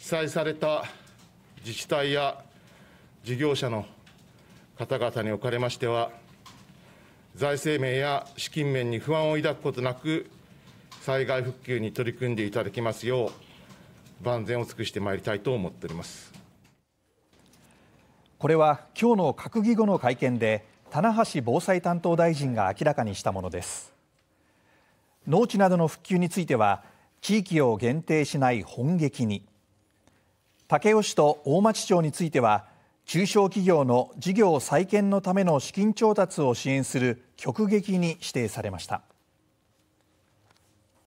被災された自治体や事業者の方々におかれましては、財政面や資金面に不安を抱くことなく、災害復旧に取り組んでいただきますよう、万全を尽くしてまいりたいと思っておりますこれは、今日の閣議後の会見で、棚橋防災担当大臣が明らかにしたものです。農地などの復旧については、地域を限定しない本撃に。武雄市と大町町については中小企業の事業再建のための資金調達を支援する局劇に指定されました。